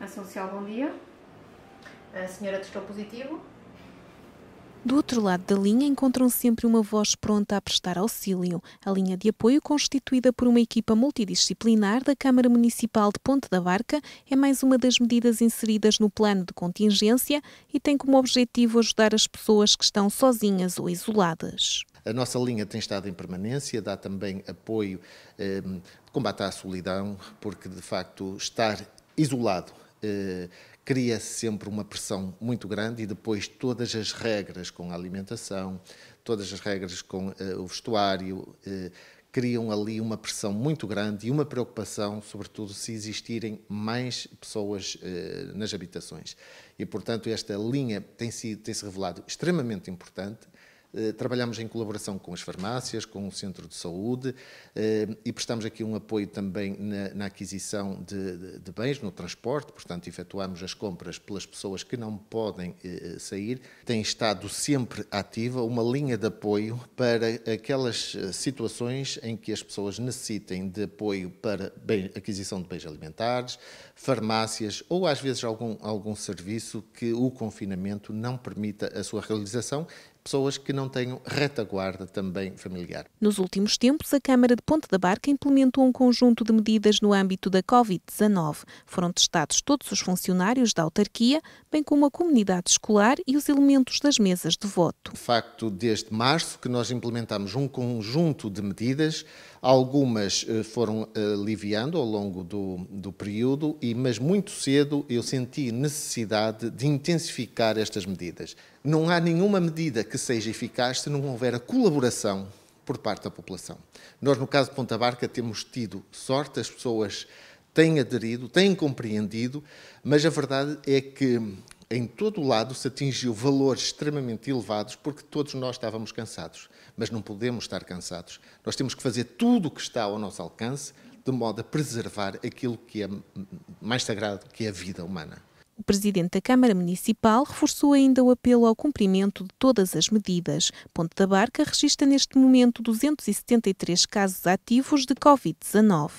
Ação Social, bom dia. A senhora testou positivo. Do outro lado da linha encontram sempre uma voz pronta a prestar auxílio. A linha de apoio, constituída por uma equipa multidisciplinar da Câmara Municipal de Ponte da Barca, é mais uma das medidas inseridas no plano de contingência e tem como objetivo ajudar as pessoas que estão sozinhas ou isoladas. A nossa linha tem estado em permanência, dá também apoio ehm, de eh, combate à solidão, porque de facto estar isolado eh, cria-se sempre uma pressão muito grande e depois todas as regras com a alimentação, todas as regras com eh, o vestuário, eh, criam ali uma pressão muito grande e uma preocupação, sobretudo se existirem mais pessoas nas habitações. E, portanto, esta linha tem, sido, tem se revelado extremamente importante eh, trabalhamos em colaboração com as farmácias, com o centro de saúde eh, e prestamos aqui um apoio também na, na aquisição de, de, de, bens, no transporte, portanto, efetuamos as compras pelas pessoas que não podem eh, sair. Tem estado sempre ativa uma linha de apoio para aquelas situações em que as pessoas necessitem de apoio para bem, aquisição de bens alimentares, farmácias ou às vezes algum, algum serviço que o confinamento não permita a sua realização pessoas que não tenham retaguarda também familiar. Nos últimos tempos, a Câmara de Ponte da Barca implementou um conjunto de medidas no âmbito da Covid-19. Foram testados todos os funcionários da autarquia, bem como a comunidade escolar e os elementos das mesas de voto. De facto, desde março que nós implementamos um conjunto de medidas, algumas eh, foram eh, aliviando ao longo do, do período, e mas muito cedo eu senti necessidade de intensificar estas medidas. Não há nenhuma medida que seja eficaz se não houver a colaboração por parte da população. Nós, no caso de Ponta Barca, temos tido sorte, as pessoas têm aderido, têm compreendido, mas a verdade é que em todo o lado se atingiu valores extremamente elevados porque todos nós estávamos cansados, mas não podemos estar cansados. Nós temos que fazer tudo o que está ao nosso alcance de modo a preservar aquilo que é mais sagrado, que é a vida humana o presidente da Câmara Municipal reforçou ainda o apelo ao cumprimento de todas as medidas. Ponte da Barca registra neste momento 273 casos ativos de Covid-19.